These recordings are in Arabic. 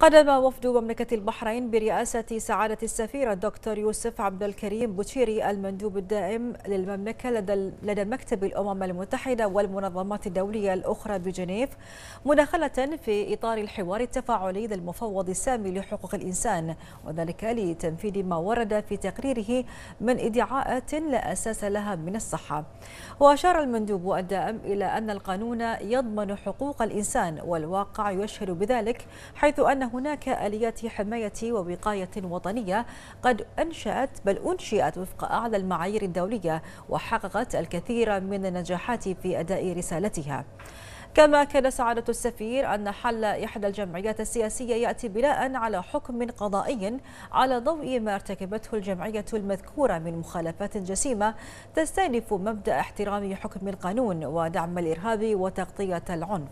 قدم وفد مملكة البحرين برئاسة سعادة السفير الدكتور يوسف عبد الكريم بوتشيري المندوب الدائم للمملكة لدى, لدى مكتب الأمم المتحدة والمنظمات الدولية الأخرى بجنيف مداخلة في إطار الحوار التفاعلي للمفوض السامي لحقوق الإنسان وذلك لتنفيذ ما ورد في تقريره من إدعاءات لا أساس لها من الصحة وأشار المندوب الدائم إلى أن القانون يضمن حقوق الإنسان والواقع يشهد بذلك حيث أنه هناك آليات حماية ووقاية وطنية قد أنشأت بل أنشئت وفق أعلى المعايير الدولية وحققت الكثير من النجاحات في أداء رسالتها كما كان سعادة السفير أن حل إحدى الجمعيات السياسية يأتي بناء على حكم قضائي على ضوء ما ارتكبته الجمعية المذكورة من مخالفات جسيمة تستهدف مبدأ احترام حكم القانون ودعم الإرهاب وتغطية العنف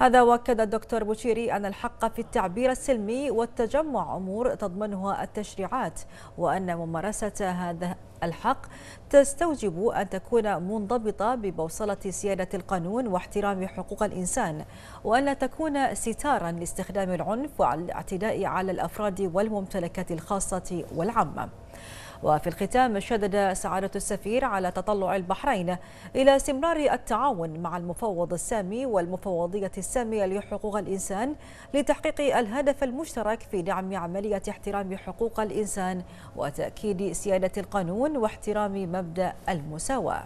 هذا وأكد الدكتور بوشيري أن الحق في التعبير السلمي والتجمع أمور تضمنها التشريعات وأن ممارسة هذا الحق تستوجب أن تكون منضبطة ببوصلة سيادة القانون واحترام حقوق الإنسان وأن لا تكون ستارا لاستخدام العنف والاعتداء على الأفراد والممتلكات الخاصة والعامة وفي الختام شدد سعادة السفير على تطلع البحرين إلى استمرار التعاون مع المفوض السامي والمفوضية السامية لحقوق الإنسان لتحقيق الهدف المشترك في دعم عملية احترام حقوق الإنسان وتأكيد سيادة القانون واحترام مبدأ المساواة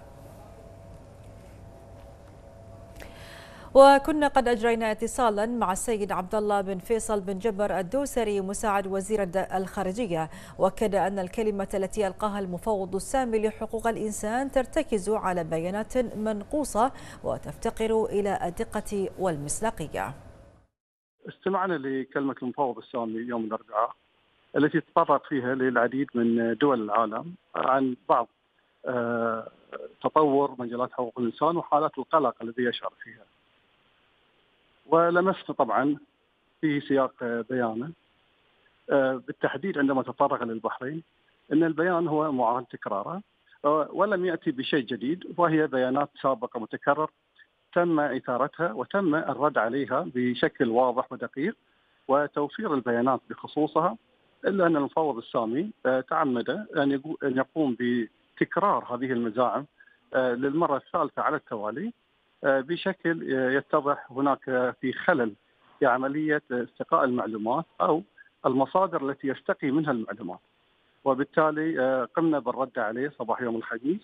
وكنا قد أجرينا اتصالا مع السيد عبد الله بن فيصل بن جبر الدوسري مساعد وزير الخارجية وأكد أن الكلمة التي ألقاها المفوض السامي لحقوق الإنسان ترتكز على بيانات منقوصة وتفتقر إلى الدقة والمصداقية استمعنا لكلمة المفوض السامي يوم الأربعاء التي تطرق فيها للعديد من دول العالم عن بعض آه، تطور مجالات حقوق الانسان وحالات القلق الذي يشعر فيها. ولمست طبعا في سياق بيانه آه، بالتحديد عندما تطرق للبحرين ان البيان هو معاد تكراره آه، ولم ياتي بشيء جديد وهي بيانات سابقه متكرر تم اثارتها وتم الرد عليها بشكل واضح ودقيق وتوفير البيانات بخصوصها الا ان المفوض السامي آه، تعمد ان يقوم بتكرار هذه المزاعم للمره الثالثه على التوالي آه، بشكل آه، يتضح هناك آه، في خلل في عمليه استقاء المعلومات او المصادر التي يستقي منها المعلومات. وبالتالي قمنا بالرد عليه صباح يوم الخميس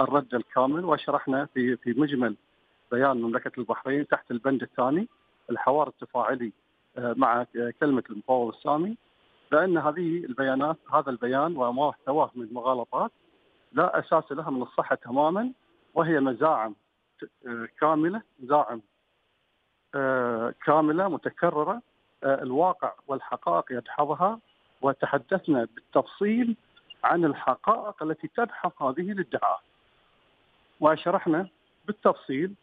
الرد الكامل وشرحنا في في مجمل بيان مملكه البحرين تحت البند الثاني الحوار التفاعلي مع كلمه المفاوض السامي بان هذه البيانات هذا البيان وما احتواه من مغالطات لا اساس لها من الصحه تماما وهي مزاعم كامله زاعم آه، كامله متكرره آه، الواقع والحقائق يدحضها وتحدثنا بالتفصيل عن الحقائق التي تدحض هذه الادعاءات وشرحنا بالتفصيل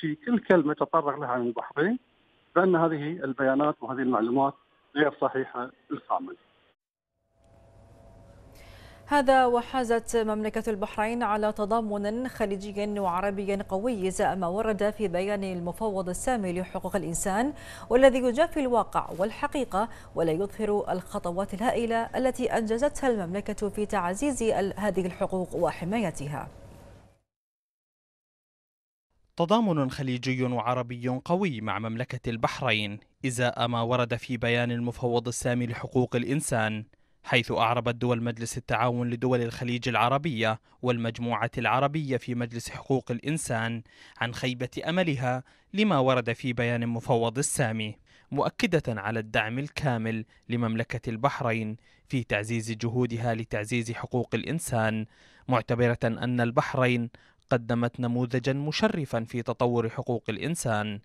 في كل كلمه تطرق لها عن البحرين بان هذه البيانات وهذه المعلومات غير صحيحه بالكامل هذا وحازت مملكة البحرين على تضامن خليجي وعربي قوي إزاء ما ورد في بيان المفوض السامي لحقوق الإنسان والذي يجافي الواقع والحقيقة ولا يظهر الخطوات الهائلة التي أنجزتها المملكة في تعزيز هذه الحقوق وحمايتها تضامن خليجي وعربي قوي مع مملكة البحرين إزاء ما ورد في بيان المفوض السامي لحقوق الإنسان حيث أعربت دول مجلس التعاون لدول الخليج العربية والمجموعة العربية في مجلس حقوق الإنسان عن خيبة أملها لما ورد في بيان مفوض السامي مؤكدة على الدعم الكامل لمملكة البحرين في تعزيز جهودها لتعزيز حقوق الإنسان معتبرة أن البحرين قدمت نموذجا مشرفا في تطور حقوق الإنسان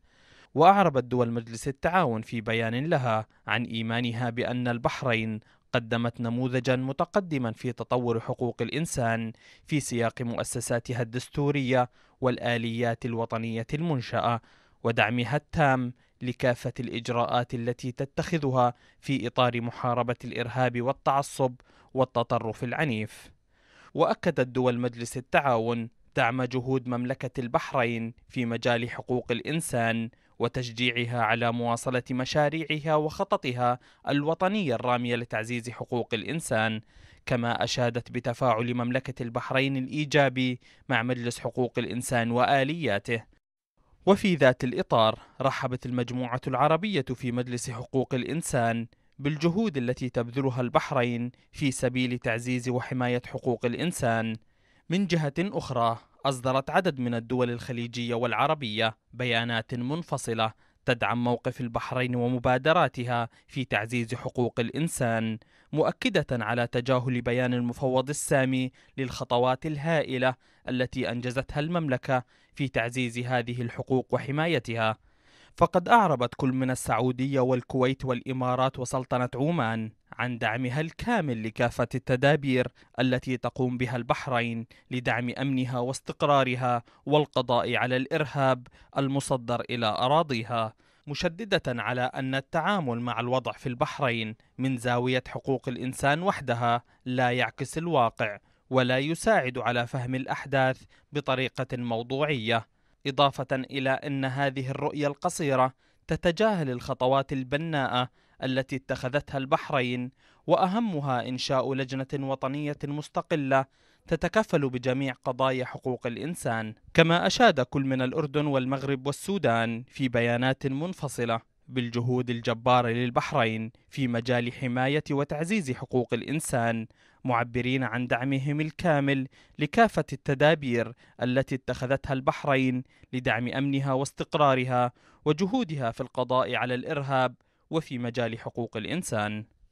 وأعربت دول مجلس التعاون في بيان لها عن إيمانها بأن البحرين قدمت نموذجا متقدما في تطور حقوق الإنسان في سياق مؤسساتها الدستورية والآليات الوطنية المنشأة ودعمها التام لكافة الإجراءات التي تتخذها في إطار محاربة الإرهاب والتعصب والتطرف العنيف. وأكدت دول مجلس التعاون دعم جهود مملكة البحرين في مجال حقوق الإنسان وتشجيعها على مواصلة مشاريعها وخططها الوطنية الرامية لتعزيز حقوق الإنسان، كما أشادت بتفاعل مملكة البحرين الإيجابي مع مجلس حقوق الإنسان وآلياته. وفي ذات الإطار، رحبت المجموعة العربية في مجلس حقوق الإنسان بالجهود التي تبذلها البحرين في سبيل تعزيز وحماية حقوق الإنسان. من جهة أخرى أصدرت عدد من الدول الخليجية والعربية بيانات منفصلة تدعم موقف البحرين ومبادراتها في تعزيز حقوق الإنسان مؤكدة على تجاهل بيان المفوض السامي للخطوات الهائلة التي أنجزتها المملكة في تعزيز هذه الحقوق وحمايتها فقد أعربت كل من السعودية والكويت والإمارات وسلطنة عمان عن دعمها الكامل لكافة التدابير التي تقوم بها البحرين لدعم أمنها واستقرارها والقضاء على الإرهاب المصدر إلى أراضيها مشددة على أن التعامل مع الوضع في البحرين من زاوية حقوق الإنسان وحدها لا يعكس الواقع ولا يساعد على فهم الأحداث بطريقة موضوعية إضافة إلى أن هذه الرؤية القصيرة تتجاهل الخطوات البناءة التي اتخذتها البحرين واهمها انشاء لجنه وطنيه مستقله تتكفل بجميع قضايا حقوق الانسان كما اشاد كل من الاردن والمغرب والسودان في بيانات منفصله بالجهود الجباره للبحرين في مجال حمايه وتعزيز حقوق الانسان معبرين عن دعمهم الكامل لكافه التدابير التي اتخذتها البحرين لدعم امنها واستقرارها وجهودها في القضاء على الارهاب وفي مجال حقوق الإنسان